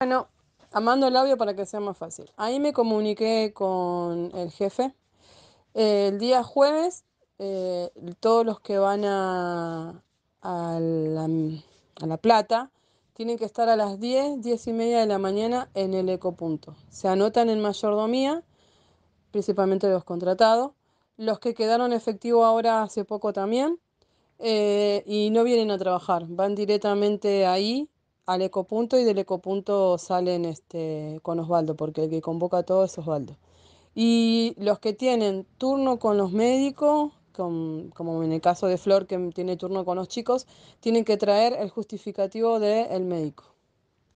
Bueno, amando el labio para que sea más fácil. Ahí me comuniqué con el jefe. El día jueves, eh, todos los que van a, la, Plata tienen que estar a las 10, 10 y media de la mañana en el ecopunto. Se anotan en mayordomía, principalmente los contratados. Los que quedaron efectivos ahora hace poco también. Eh, y no vienen a trabajar, van directamente ahí al ecopunto y del ecopunto salen este, con Osvaldo, porque el que convoca a todos es Osvaldo. Y los que tienen turno con los médicos, como en el caso de Flor que tiene turno con los chicos, tienen que traer el justificativo del médico.